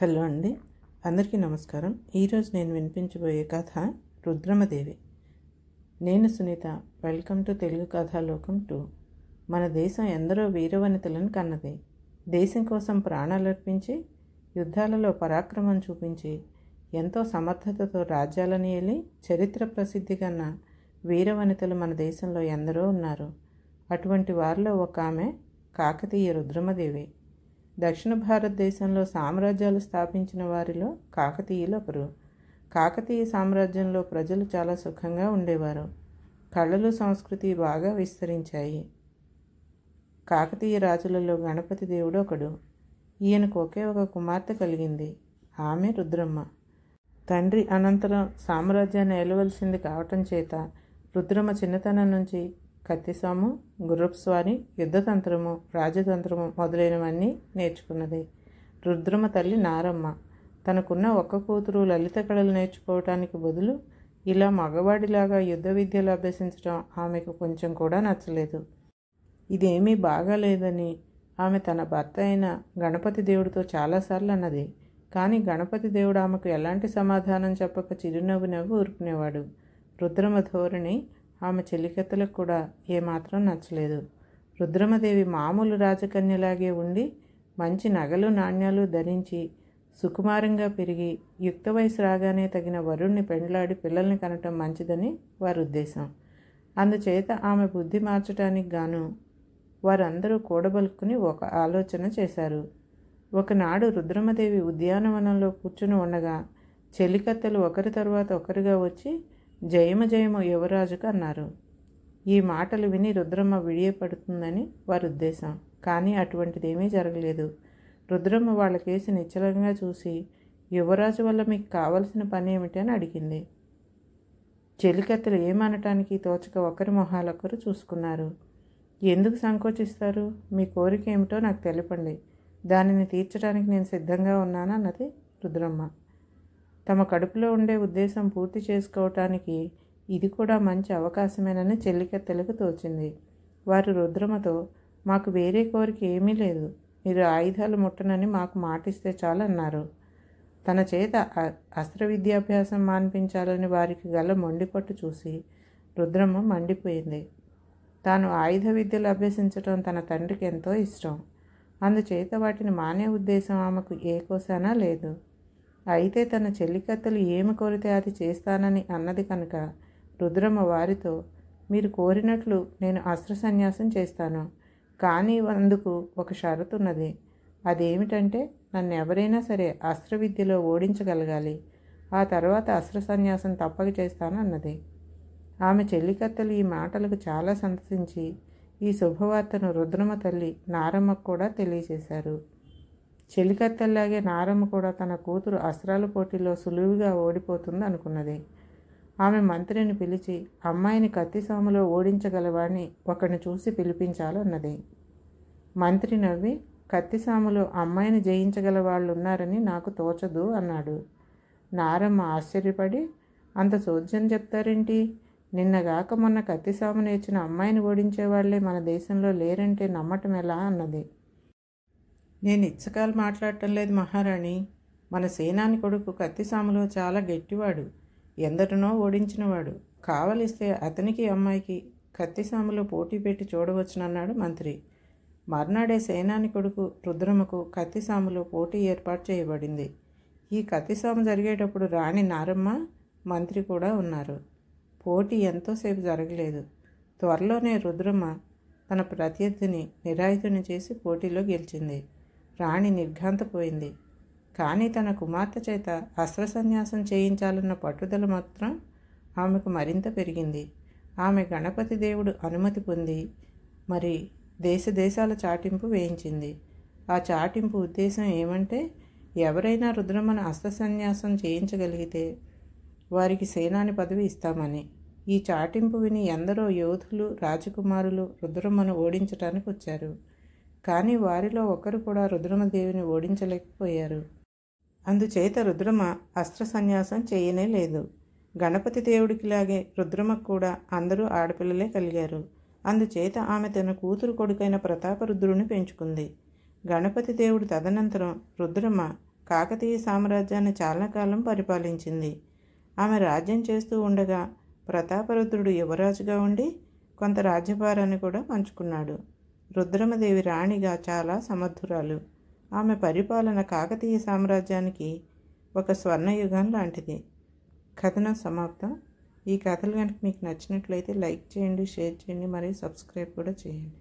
hello అండి అందరికీ నమస్కారం ఈరోజు నేను వినిపించబోయే కథ రుద్రమదేవి నేను సునీత వెల్కమ్ టు తెలుగు కథాలోకం టూ మన దేశం ఎందరో వీరవనితలను కన్నది దేశం కోసం ప్రాణాలు అర్పించి యుద్ధాలలో పరాక్రమం చూపించి ఎంతో సమర్థతతో రాజ్యాలను ఏలి చరిత్ర ప్రసిద్ధి వీరవనితలు మన దేశంలో ఎందరో ఉన్నారు అటువంటి వారిలో ఒక ఆమె కాకతీయ రుద్రమదేవి దక్షిణ భారతదేశంలో సామ్రాజ్యాలు స్థాపించిన వారిలో కాకతీయులు ఒకరు కాకతీయ సామ్రాజ్యంలో ప్రజలు చాలా సుఖంగా ఉండేవారు కళలు సంస్కృతి బాగా విస్తరించాయి కాకతీయ రాజులలో గణపతి దేవుడు ఒకడు ఈయనకు ఒకే ఒక కుమార్తె కలిగింది ఆమె రుద్రమ్మ తండ్రి అనంతరం సామ్రాజ్యాన్ని ఏలవలసింది కావటం చేత రుద్రమ్మ చిన్నతనం నుంచి కత్తిసాము గుర్రపుస్వారి యుద్ధతంత్రము రాజతంత్రము మొదలైనవన్నీ నేర్చుకున్నది రుద్రమ తల్లి నారమ్మ తనకున్న ఒక్క కూతురు లలిత కళలు నేర్చుకోవటానికి బదులు ఇలా మగవాడిలాగా యుద్ధ విద్యలు అభ్యసించడం ఆమెకు కొంచెం కూడా నచ్చలేదు ఇదేమీ బాగాలేదని ఆమె తన భర్త అయిన గణపతి దేవుడితో చాలాసార్లు అన్నది కానీ గణపతి దేవుడు ఆమెకు ఎలాంటి సమాధానం చెప్పక చిరునవ్వు నవ్వు ఊరుకునేవాడు రుద్రమ ధోరణి ఆమె చెలికత్తలకు కూడా ఏమాత్రం నచ్చలేదు రుద్రమదేవి మామూలు రాజకన్యలాగే ఉండి మంచి నగలు నాణ్యాలు ధరించి సుకుమారంగా పెరిగి యుక్త వయసు రాగానే తగిన వరుణ్ణి పెండ్లాడి పిల్లల్ని కనటం మంచిదని వారి ఉద్దేశం అందుచేత ఆమె బుద్ధి మార్చడానికి గాను వారందరూ కూడబలుకుని ఒక ఆలోచన చేశారు ఒకనాడు రుద్రమదేవి ఉద్యానవనంలో కూర్చుని ఉండగా చెలికత్తెలు ఒకరి తర్వాత ఒకరిగా వచ్చి జయమ జయము యువరాజుకు అన్నారు ఈ మాటలు విని రుద్రమ్మ విడియపడుతుందని వారి ఉద్దేశం కానీ అటువంటిదేమీ జరగలేదు రుద్రమ్మ వాళ్ళ కేసు నిశ్చలంగా చూసి యువరాజు వల్ల మీకు కావలసిన పని ఏమిటి అని అడిగింది చెలికత్తెలు ఏమనటానికి తోచక ఒకరి మొహాలొకరు చూసుకున్నారు ఎందుకు సంకోచిస్తారు మీ కోరిక ఏమిటో నాకు తెలిపండి దానిని తీర్చడానికి నేను సిద్ధంగా ఉన్నానన్నది రుద్రమ్మ తమ కడుపులో ఉండే ఉద్దేశం పూర్తి చేసుకోవటానికి ఇది కూడా మంచి అవకాశమేనని చెల్లికత్తెలకు తోచింది వారు రుద్రమతో మాకు వేరే కోరిక ఏమీ లేదు మీరు ఆయుధాలు ముట్టనని మాకు మాటిస్తే చాలు అన్నారు తన చేత అస్త్ర విద్యాభ్యాసం మాన్పించాలని వారికి గల మొండిపట్టు చూసి రుద్రమ్మ మండిపోయింది తాను ఆయుధ విద్యలు అభ్యసించడం తన తండ్రికి ఎంతో ఇష్టం అందుచేత వాటిని మానే ఉద్దేశం ఆమెకు ఏ కోసానా లేదు అయితే తన చెల్లికత్తెలు ఏమి కోరితే అది చేస్తానని అన్నది కనుక రుద్రమ్మ వారితో మీరు కోరినట్లు నేను అస్త్ర సన్యాసం చేస్తాను కానీ అందుకు ఒక షరతున్నది అదేమిటంటే నన్ను ఎవరైనా సరే అస్త్ర విద్యలో ఓడించగలగాలి ఆ తర్వాత అస్త్ర సన్యాసం తప్పక చేస్తాను అన్నది ఆమె చెల్లికత్తలు ఈ మాటలకు చాలా సంతసించి ఈ శుభవార్తను రుద్రమ తల్లి నారమ్మకు కూడా తెలియజేశారు చెలికత్తెల్లాగే నారమ్మ కూడా తన కూతురు అస్త్రాల పోటీలో సులువుగా ఓడిపోతుంది అనుకున్నది ఆమె మంత్రిని పిలిచి అమ్మాయిని కత్తిసాములో ఓడించగలవాడిని ఒకడిని చూసి పిలిపించాలన్నది మంత్రి నవ్వి కత్తిసాములో అమ్మాయిని జయించగల వాళ్ళు ఉన్నారని నాకు తోచదు అన్నాడు నారమ్మ ఆశ్చర్యపడి అంత సోద్యం చెప్తారేంటి నిన్నగాక మొన్న కత్తిసామును ఇచ్చిన అమ్మాయిని ఓడించేవాళ్లే మన దేశంలో లేరంటే నమ్మటం ఎలా అన్నది నేను ఇచ్చకాలు మాట్లాడటం లేదు మహారాణి మన సేనాని కొడుకు కత్తిసాములో చాలా గట్టివాడు ఎందరినో ఓడించినవాడు కావలిస్తే అతనికి అమ్మాయికి కత్తిసాములో పోటీ పెట్టి చూడవచ్చునన్నాడు మంత్రి మర్నాడే సేనాని కొడుకు రుద్రమకు కత్తిసాములో పోటీ ఏర్పాటు చేయబడింది ఈ కత్తిసాము జరిగేటప్పుడు రాణి నారమ్మ మంత్రి కూడా ఉన్నారు పోటీ ఎంతోసేపు జరగలేదు త్వరలోనే రుద్రమ్మ తన ప్రత్యర్థిని నిరాయుధుని చేసి పోటీలో గెలిచింది రాణి నిర్ఘాంతపోయింది కానీ తన కుమార్తె చేత అస్త్రసన్యాసం చేయించాలన్న పట్టుదల మాత్రం ఆమెకు మరింత పెరిగింది ఆమె గణపతి దేవుడు అనుమతి పొంది మరి దేశ దేశాల చాటింపు వేయించింది ఆ చాటింపు ఉద్దేశం ఏమంటే ఎవరైనా రుద్రమను అస్త్రసన్యాసం చేయించగలిగితే వారికి సేనాని పదవి ఇస్తామని ఈ చాటింపు విని ఎందరో యోధులు రాజకుమారులు రుద్రమను ఓడించటానికి వచ్చారు కానీ వారిలో ఒకరు కూడా రుద్రమదేవిని ఓడించలేకపోయారు అందుచేత రుద్రమ అస్త్ర సన్యాసం చేయనే లేదు గణపతి దేవుడికిలాగే రుద్రమకు కూడా అందరూ ఆడపిల్లలే కలిగారు అందుచేత ఆమె తన కూతురు కొడుకైన ప్రతాపరుద్రుని పెంచుకుంది గణపతి దేవుడు తదనంతరం రుద్రమ కాకతీయ సామ్రాజ్యాన్ని చాలా కాలం పరిపాలించింది ఆమె రాజ్యం చేస్తూ ఉండగా ప్రతాపరుద్రుడు యువరాజుగా ఉండి కొంత రాజ్యభారాన్ని కూడా పంచుకున్నాడు రుద్రమదేవి రాణిగా చాలా సమర్థురాలు ఆమె పరిపాలన కాకతీయ సామ్రాజ్యానికి ఒక స్వర్ణయుగం లాంటిది కథనం సమాప్తం ఈ కథలు కనుక మీకు నచ్చినట్లయితే లైక్ చేయండి షేర్ చేయండి మరియు సబ్స్క్రైబ్ కూడా చేయండి